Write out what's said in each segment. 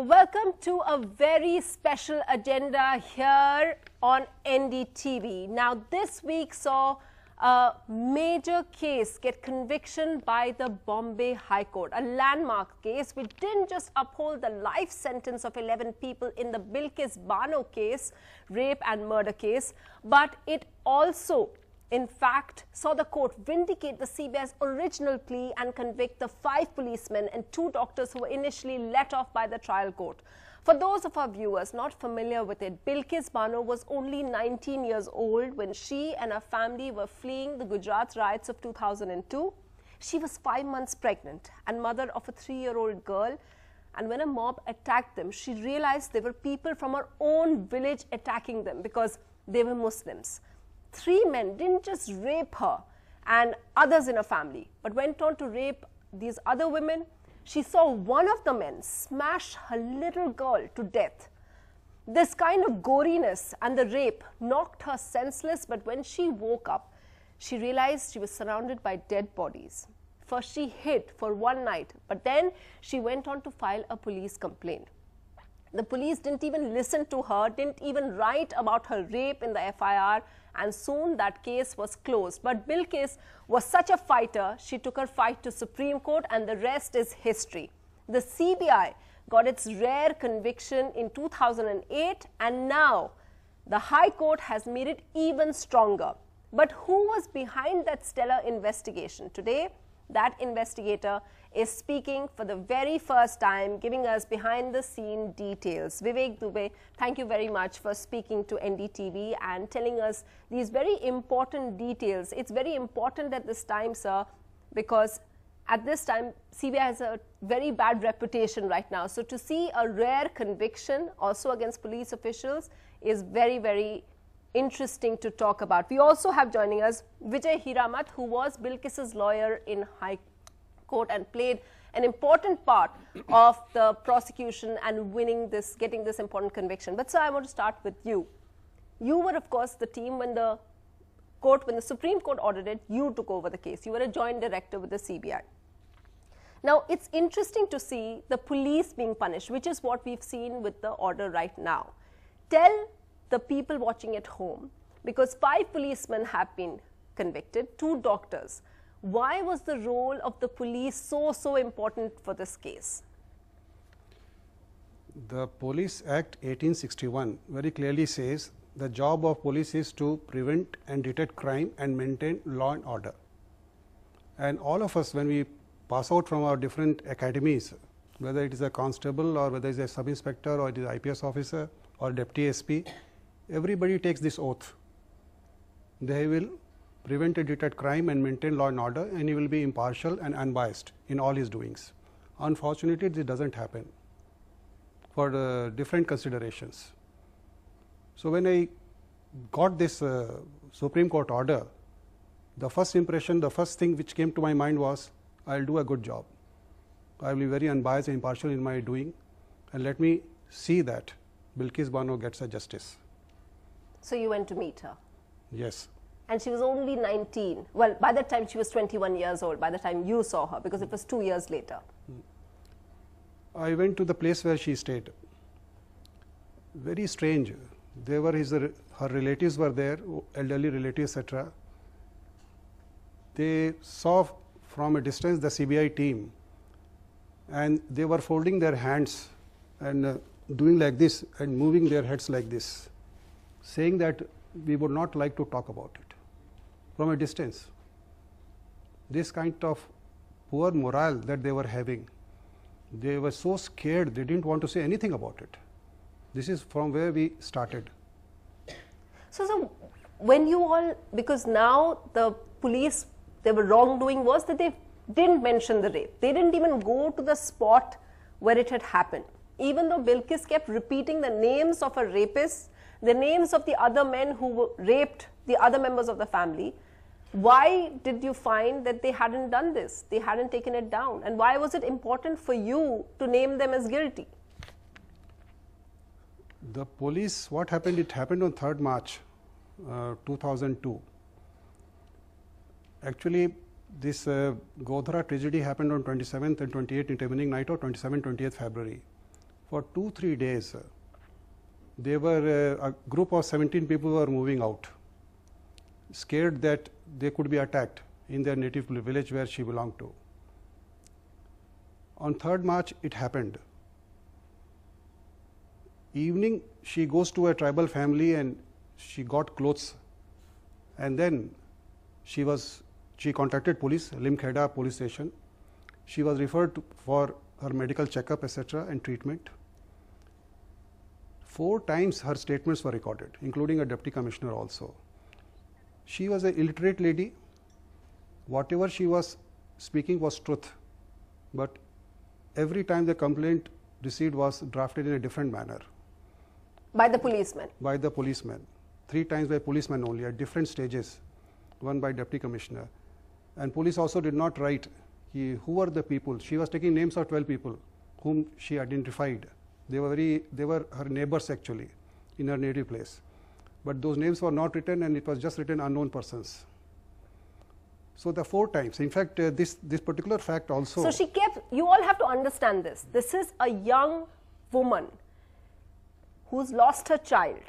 Welcome to a very special agenda here on NDTV. Now, this week saw a major case get conviction by the Bombay High Court, a landmark case which didn't just uphold the life sentence of 11 people in the Bilkis Bano case, rape and murder case, but it also in fact, saw the court vindicate the CBS original plea and convict the five policemen and two doctors who were initially let off by the trial court. For those of our viewers not familiar with it, Bilkis Bano was only 19 years old when she and her family were fleeing the Gujarat riots of 2002. She was five months pregnant and mother of a three-year-old girl. And when a mob attacked them, she realized they were people from her own village attacking them because they were Muslims three men didn't just rape her and others in her family, but went on to rape these other women. She saw one of the men smash her little girl to death. This kind of goriness and the rape knocked her senseless, but when she woke up, she realized she was surrounded by dead bodies. First, she hid for one night, but then she went on to file a police complaint. The police didn't even listen to her, didn't even write about her rape in the FIR, and soon that case was closed. But Bilkis was such a fighter, she took her fight to Supreme Court, and the rest is history. The CBI got its rare conviction in 2008, and now the High Court has made it even stronger. But who was behind that stellar investigation? Today, that investigator is speaking for the very first time, giving us behind the scene details. Vivek Dubey, thank you very much for speaking to NDTV and telling us these very important details. It's very important at this time, sir, because at this time, CBI has a very bad reputation right now. So to see a rare conviction also against police officials is very, very interesting to talk about. We also have joining us Vijay Hiramath, who was Bilkis's lawyer in High Court and played an important part of the prosecution and winning this, getting this important conviction. But sir, I want to start with you. You were, of course, the team when the court, when the Supreme Court ordered it, you took over the case. You were a joint director with the CBI. Now, it's interesting to see the police being punished, which is what we've seen with the order right now. Tell the people watching at home because five policemen have been convicted, two doctors. Why was the role of the police so, so important for this case? The Police Act 1861 very clearly says the job of police is to prevent and detect crime and maintain law and order. And all of us, when we pass out from our different academies, whether it is a constable or whether it is a sub inspector or it is IPS officer or deputy SP, everybody takes this oath. They will prevent a detect crime and maintain law and order and he will be impartial and unbiased in all his doings. Unfortunately, this doesn't happen for uh, different considerations. So, when I got this uh, Supreme Court order, the first impression, the first thing which came to my mind was, I will do a good job. I will be very unbiased and impartial in my doing and let me see that Bilkis Bano gets a justice. So you went to meet her? Yes. And she was only 19. Well, by that time she was 21 years old, by the time you saw her, because it was two years later. Mm. I went to the place where she stayed. Very strange. They were his, her relatives were there, elderly relatives, etc. They saw from a distance the CBI team and they were folding their hands and uh, doing like this and moving their heads like this saying that we would not like to talk about it from a distance. This kind of poor morale that they were having, they were so scared they didn't want to say anything about it. This is from where we started. So, so when you all, because now the police, their wrongdoing was that they didn't mention the rape. They didn't even go to the spot where it had happened. Even though Bilkis kept repeating the names of her rapists the names of the other men who raped the other members of the family. Why did you find that they hadn't done this? They hadn't taken it down? And why was it important for you to name them as guilty? The police, what happened? It happened on 3rd March uh, 2002. Actually, this uh, Godhra tragedy happened on 27th and 28th in night or 27th, 28th February. For two, three days, uh, they were uh, a group of 17 people were moving out, scared that they could be attacked in their native village where she belonged to. On 3rd March, it happened. Evening, she goes to a tribal family and she got clothes. And then she was she contacted police, Limkheda police station. She was referred for her medical checkup, etc., and treatment. Four times her statements were recorded, including a deputy commissioner also. She was an illiterate lady. Whatever she was speaking was truth, but every time the complaint received was drafted in a different manner. By the policeman? By the policeman. Three times by policeman only at different stages, one by deputy commissioner. And police also did not write he, who were the people. She was taking names of 12 people whom she identified. They were, very, they were her neighbors actually in her native place. But those names were not written and it was just written unknown persons. So the four times. In fact, uh, this, this particular fact also. So she kept, you all have to understand this. This is a young woman who's lost her child,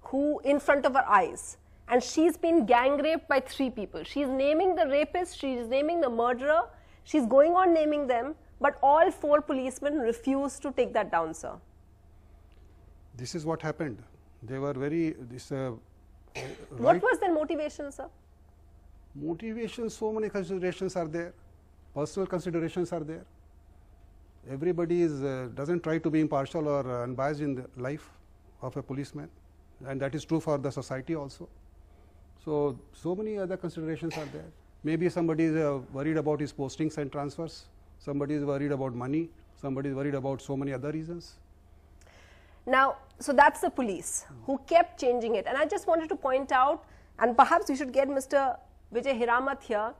who in front of her eyes, and she's been gang raped by three people. She's naming the rapist, she's naming the murderer, she's going on naming them, but all four policemen refused to take that down, sir. This is what happened. They were very. This, uh, uh right what was their motivation, sir? Motivation, so many considerations are there. Personal considerations are there. Everybody is, uh, doesn't try to be impartial or uh, unbiased in the life of a policeman, and that is true for the society also. So, so many other considerations are there. Maybe somebody is uh, worried about his postings and transfers somebody is worried about money, somebody is worried about so many other reasons. Now, so that's the police who kept changing it. And I just wanted to point out, and perhaps we should get Mr. Vijay Hiramath here,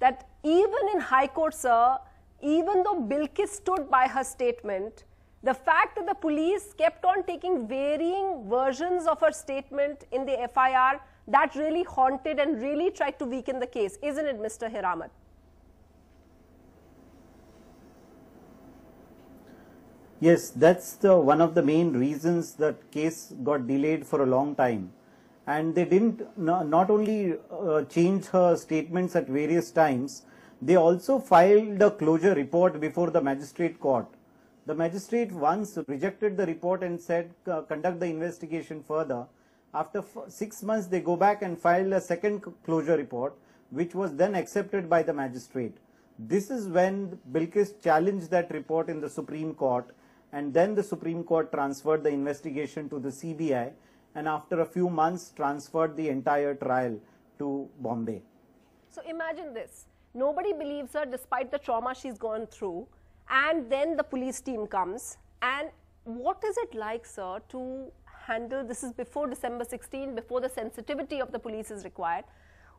that even in High Court, sir, even though Bilkis stood by her statement, the fact that the police kept on taking varying versions of her statement in the FIR, that really haunted and really tried to weaken the case, isn't it, Mr. Hiramath? Yes, that's the one of the main reasons that case got delayed for a long time. And they didn't not only uh, change her statements at various times, they also filed a closure report before the magistrate court. The magistrate once rejected the report and said conduct the investigation further. After six months, they go back and file a second closure report, which was then accepted by the magistrate. This is when Bilkis challenged that report in the Supreme Court and then the Supreme Court transferred the investigation to the CBI and after a few months transferred the entire trial to Bombay. So imagine this. Nobody believes her despite the trauma she's gone through and then the police team comes and what is it like sir to handle this is before December 16 before the sensitivity of the police is required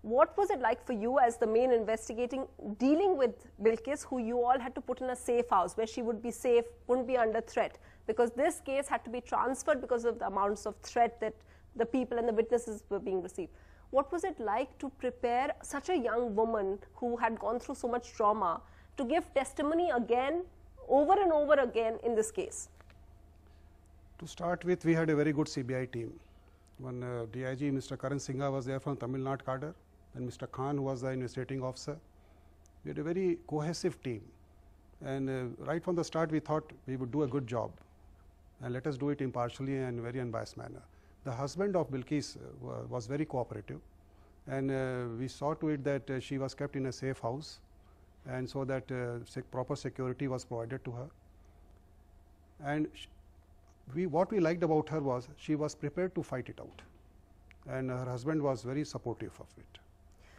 what was it like for you as the main investigating, dealing with Bilkis, who you all had to put in a safe house where she would be safe, wouldn't be under threat? Because this case had to be transferred because of the amounts of threat that the people and the witnesses were being received. What was it like to prepare such a young woman who had gone through so much trauma to give testimony again, over and over again in this case? To start with, we had a very good CBI team. One uh, DIG, Mr. Karan Singha, was there from Tamil Nadu cadre and Mr. Khan, who was the investigating officer. We had a very cohesive team. And uh, right from the start, we thought we would do a good job. And let us do it impartially and very unbiased manner. The husband of Bilkis uh, was very cooperative. And uh, we saw to it that uh, she was kept in a safe house. And so that uh, sec proper security was provided to her. And we, what we liked about her was she was prepared to fight it out. And her husband was very supportive of it.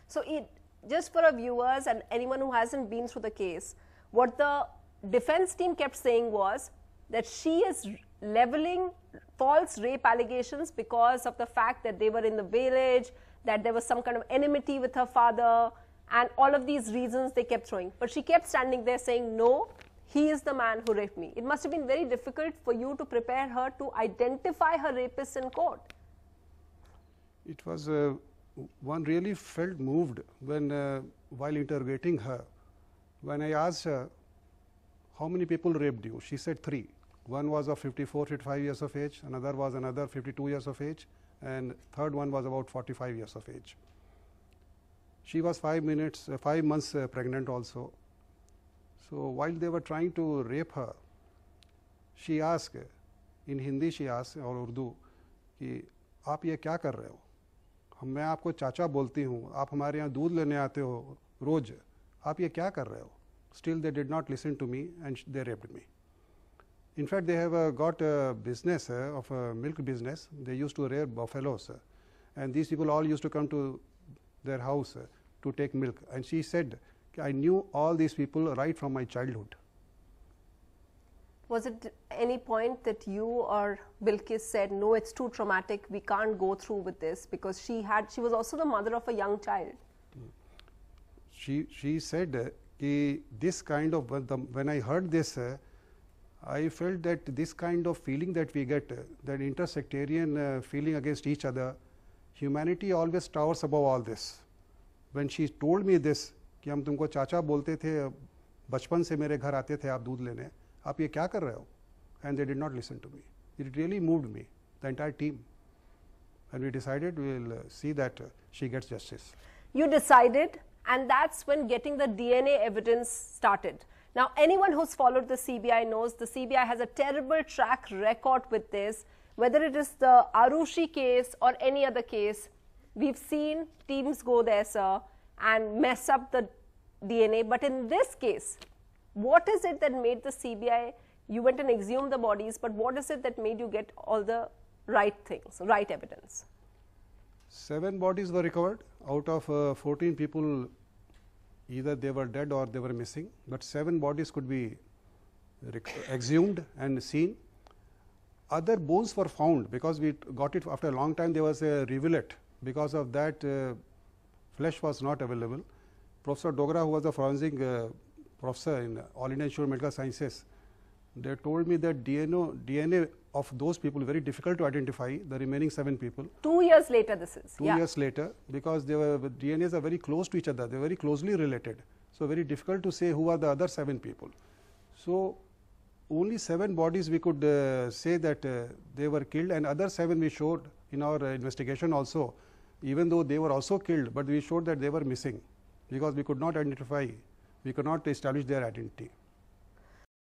So it, just for our viewers and anyone who hasn't been through the case, what the defense team kept saying was that she is leveling false rape allegations because of the fact that they were in the village, that there was some kind of enmity with her father, and all of these reasons they kept throwing. But she kept standing there saying, no, he is the man who raped me. It must have been very difficult for you to prepare her to identify her rapist in court. It was a one really felt moved when uh, while interrogating her when i asked her how many people raped you she said three one was of 54 55 years of age another was another 52 years of age and third one was about 45 years of age she was 5 minutes uh, 5 months uh, pregnant also so while they were trying to rape her she asked in hindi she asked or urdu ki aap ye kya kar rahe ho मैं आपको चाचा बोलती हूँ आप हमारे यहाँ दूध लेने आते हो रोज आप ये क्या कर रहे हो still they did not listen to me and they raped me In fact, they have uh, got a business uh, of a milk business. They used to rear buffaloes, uh, and these people all used to come to their house to take milk. And she said, "I knew all these people right from my childhood." was it any point that you or Bilkis said, no, it's too traumatic, we can't go through with this because she had, she was also the mother of a young child. She, she said that this kind of, when I heard this, I felt that this kind of feeling that we get, that intersectarian uh, feeling against each other, humanity always towers above all this. When she told me this, कि हम तुमको चाचा बोलते थे बचपन to मेरे घर आते थे to दूध milk. आप ये क्या कर रहे हो and they did not me. To me it really moved me the and we decided we'll uh, see that uh, she gets justice. You decided, and that's when getting the DNA evidence started. Now, anyone who's followed the CBI knows the CBI has a terrible track record with this. Whether it is the Arushi case or any other case, we've seen teams go there, sir, and mess up the DNA. But in this case, what is it that made the CBI, you went and exhumed the bodies, but what is it that made you get all the right things, right evidence? Seven bodies were recovered out of uh, 14 people either they were dead or they were missing, but seven bodies could be exhumed and seen. Other bones were found because we got it after a long time there was a rivulet because of that uh, flesh was not available. Professor Dogra who was the forensic uh, professor in All India Institute of Medical Sciences, they told me that DNA, DNA of those people very difficult to identify the remaining seven people. Two years later, this is. Two yeah. years later, because they were, the DNAs are very close to each other. They're very closely related. So very difficult to say who are the other seven people. So only seven bodies we could uh, say that uh, they were killed, and other seven we showed in our uh, investigation also, even though they were also killed, but we showed that they were missing because we could not identify we could not establish their identity.